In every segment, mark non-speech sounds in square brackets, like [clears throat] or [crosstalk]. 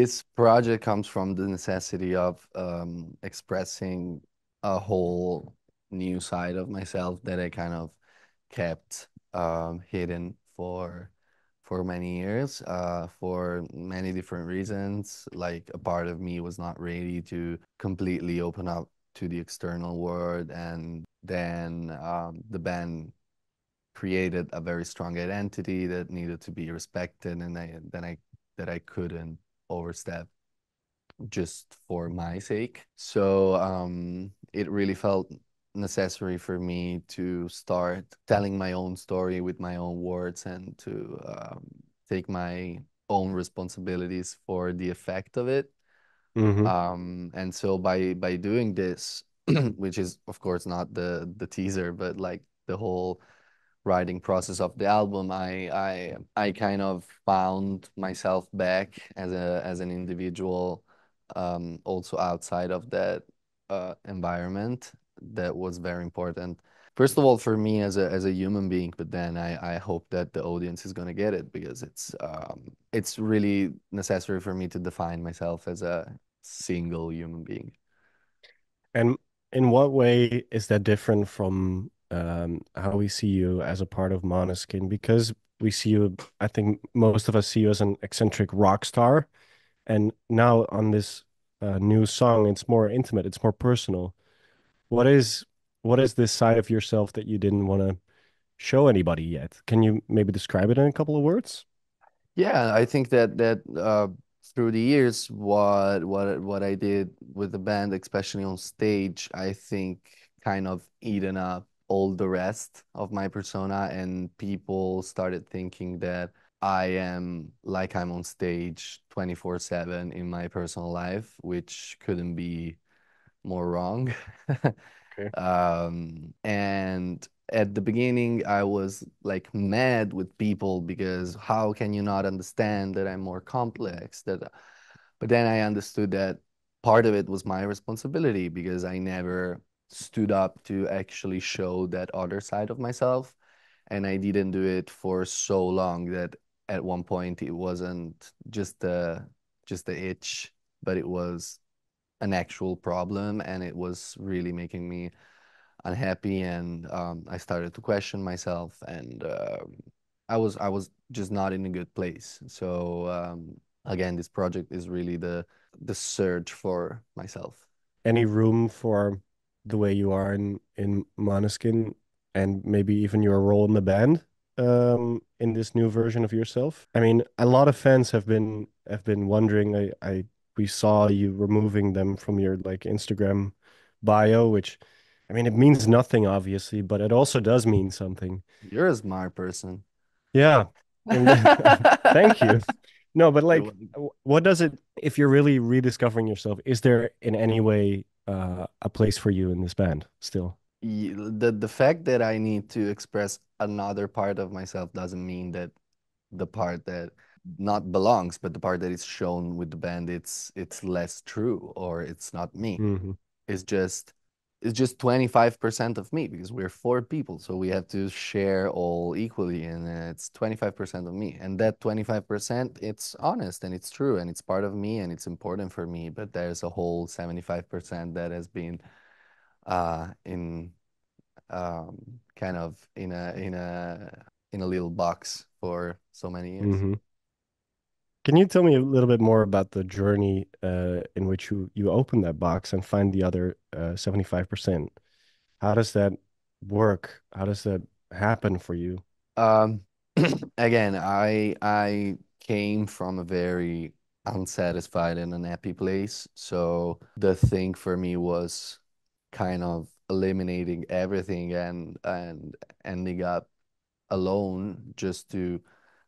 this project comes from the necessity of um, expressing a whole new side of myself that I kind of kept um, hidden for for many years uh, for many different reasons. Like a part of me was not ready to completely open up to the external world, and then um, the band created a very strong identity that needed to be respected, and I, then I that I couldn't overstep just for my sake. So um, it really felt necessary for me to start telling my own story with my own words and to um, take my own responsibilities for the effect of it. Mm-hmm. Um, and so by by doing this, [clears throat] which is of course not the the teaser, but like the whole writing process of the album, I I I kind of found myself back as a as an individual, um, also outside of that uh, environment. That was very important. First of all, for me as a as a human being, but then I I hope that the audience is gonna get it because it's um it's really necessary for me to define myself as a single human being. And in what way is that different from um, how we see you as a part of Monoskin because we see you. I think most of us see you as an eccentric rock star, and now on this uh, new song, it's more intimate, it's more personal. What is what is this side of yourself that you didn't want to show anybody yet? Can you maybe describe it in a couple of words? Yeah, I think that that uh, through the years, what what what I did with the band, especially on stage, I think kind of eaten up all the rest of my persona and people started thinking that I am like I'm on stage 24/7 in my personal life, which couldn't be more wrong. okay. [laughs] um, and at the beginning, I was like mad with people because how can you not understand that I'm more complex? That, but then I understood that part of it was my responsibility because I never stood up to actually show that other side of myself. And I didn't do it for so long that at one point it wasn't just the just the itch, but it was an actual problem and it was really making me unhappy and um, I started to question myself and uh, I was I was just not in a good place. So um, again, this project is really the the search for myself. Any room for the way you are in in Måneskin and maybe even your role in the band um, in this new version of yourself? I mean, a lot of fans have been have been wondering. I, I we saw you removing them from your like Instagram bio, which I mean, it means nothing obviously, but it also does mean something. You're a smart person. Yeah. [laughs] Thank you. No, but like, what does it, if you're really rediscovering yourself, is there in any way uh, a place for you in this band still? The the fact that I need to express another part of myself doesn't mean that the part that not belongs, but the part that is shown with the band, it's it's less true or it's not me. Mm-hmm. It's just it's just 25% of me because we're four people so we have to share all equally and it's 25% of me and that 25% it's honest and it's true and it's part of me and it's important for me but there's a whole 75% that has been uh, in um, kind of in a in a in a little box for so many years mm-hmm. Can you tell me a little bit more about the journey uh, in which you, you open that box and find the other uh, 75%? How does that work? How does that happen for you? Um, [clears throat] again, I I came from a very unsatisfied and unhappy place. So the thing for me was kind of eliminating everything and and ending up alone just to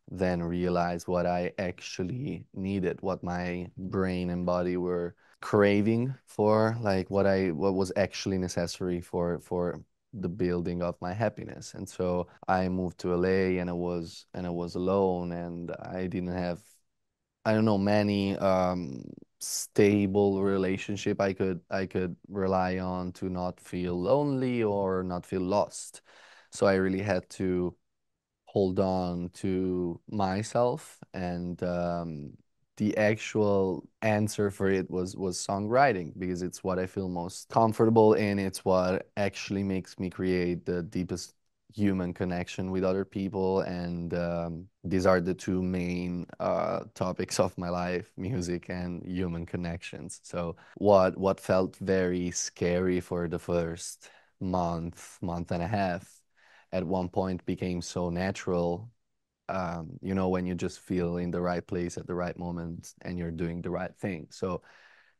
then realize what I actually needed, what my brain and body were craving for, like what I what was actually necessary for for the building of my happiness. And so I moved to LA and I was and I was alone and I didn't have I don't know many um stable relationship I could I could rely on to not feel lonely or not feel lost. So I really had to hold on to myself and um, the actual answer for it was was songwriting because it's what I feel most comfortable in. It's what actually makes me create the deepest human connection with other people, and um, these are the two main uh, topics of my life: music and human connections. So what what felt very scary for the first month, month and a half at one point became so natural um, you know when you just feel in the right place at the right moment and you're doing the right thing so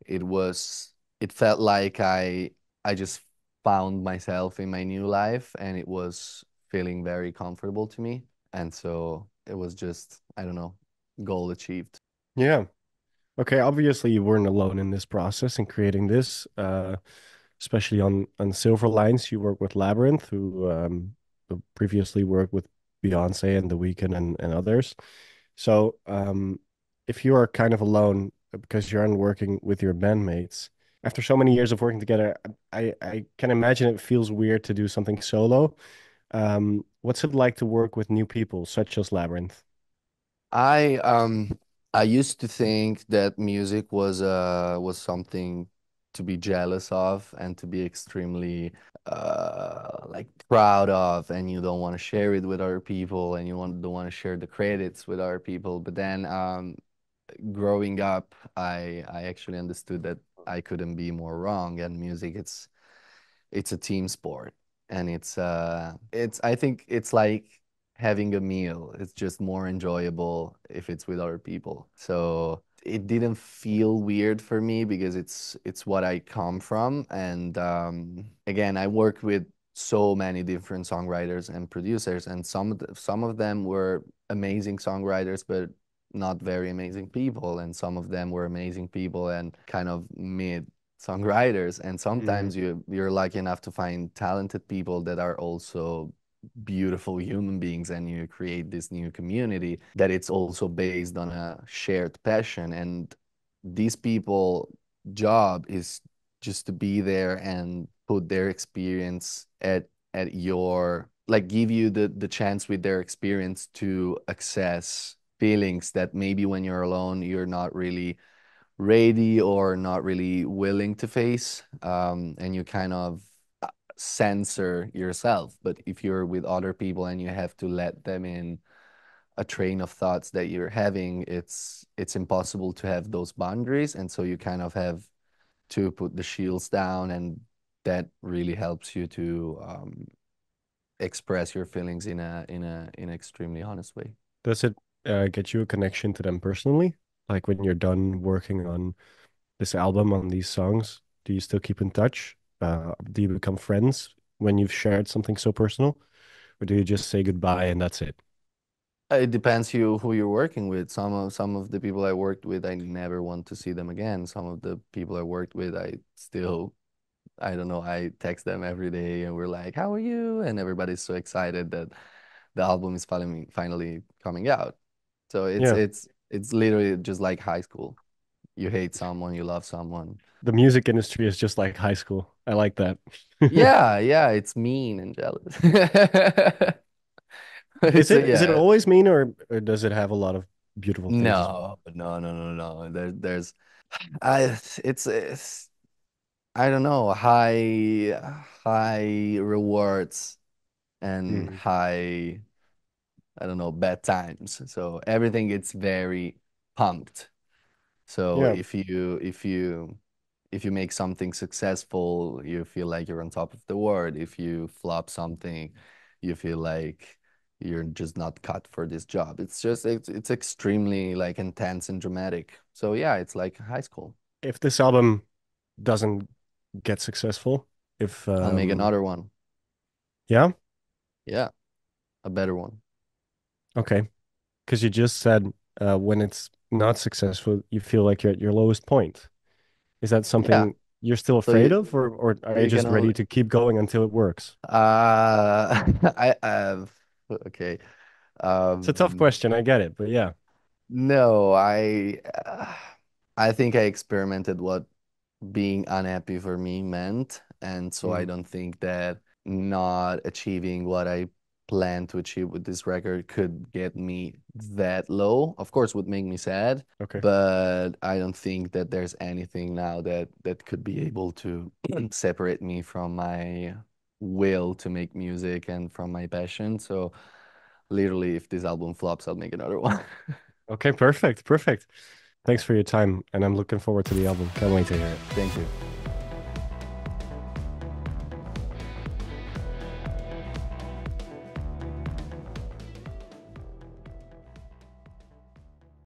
it was it felt like i i just found myself in my new life and it was feeling very comfortable to me and so it was just i don't know goal achieved yeah okay obviously you weren't alone in this process in creating this uh especially on on silver lines you work with labyrinth who um previously worked with Beyonce and The Weeknd and, and others. So um, if you are kind of alone uh, because you're not working with your bandmates, after so many years of working together, I, I can imagine it feels weird to do something solo. Um, what's it like to work with new people such as Labyrinth? I um I used to think that music was uh was something to be jealous of and to be extremely uh, like proud of and you don't want to share it with other people and you want, don't want to share the credits with other people but then um, growing up i i actually understood that i couldn't be more wrong and music it's it's a team sport and it's uh it's i think it's like having a meal it's just more enjoyable if it's with other people so it didn't feel weird for me because it's it's what I come from. And um, again, I work with so many different songwriters and producers, and some of some of them were amazing songwriters, but not very amazing people, and some of them were amazing people and kind of mid songwriters. And mm-hmm. sometimes mm-hmm. you you're lucky enough to find talented people that are also beautiful human beings and you create this new community that it's also based on a shared passion and these people job is just to be there and put their experience at at your like give you the the chance with their experience to access feelings that maybe when you're alone you're not really ready or not really willing to face um, and you kind of censor yourself. But if you're with other people and you have to let them in a train of thoughts that you're having, it's it's impossible to have those boundaries. And so you kind of have to put the shields down and that really helps you to um, express your feelings in a in a in an extremely honest way. Does it uh, get you a connection to them personally? Like when you're done working on this album on these songs, do you still keep in touch uh, do you become friends when you've shared something so personal, or do you just say goodbye and that's it? Uh, it depends you who you're working with. Some of some of the people I worked with, I never want to see them again. Some of the people I worked with, I still, I don't know. I text them every day, and we're like, "How are you?" And everybody's so excited that the album is finally finally coming out. So it's yeah. it's it's literally just like high school you hate someone, you love someone. The music industry is just like high school. I like that. [laughs] yeah, yeah, it's mean and jealous. [laughs] is it so, yeah. is it always mean or, or does it have a lot of beautiful things? No, no, no, no, no. There, there's, I, it's, it's, I don't know, high, high rewards and mm. high, I don't know, bad times. So everything gets very pumped so yeah. if you if you if you make something successful, you feel like you're on top of the world. If you flop something, you feel like you're just not cut for this job. It's just it's, it's extremely like intense and dramatic. So yeah, it's like high school. If this album doesn't get successful, if um... I'll make um, another one. Yeah. Yeah, a better one. Okay, because you just said uh, when it's not successful, you feel like you're at your lowest point. Is that something yeah. you're still afraid so you, of, or or are, are you just ready to keep going until it works? Uh, [laughs] I have okay. Um, it's a tough um, question. I get it, but yeah. No, I uh, I think I experimented what being unhappy for me meant, and so mm. I mm-hmm. don't think that not achieving what I plan to achieve with this record could get me that low of course would make me sad okay but i don't think that there's anything now that that could be able to [clears throat] separate me from my will to make music and from my passion so literally if this album flops i'll make another [laughs] one okay perfect perfect thanks for your time and i'm looking forward to the album can't wait to hear it thank you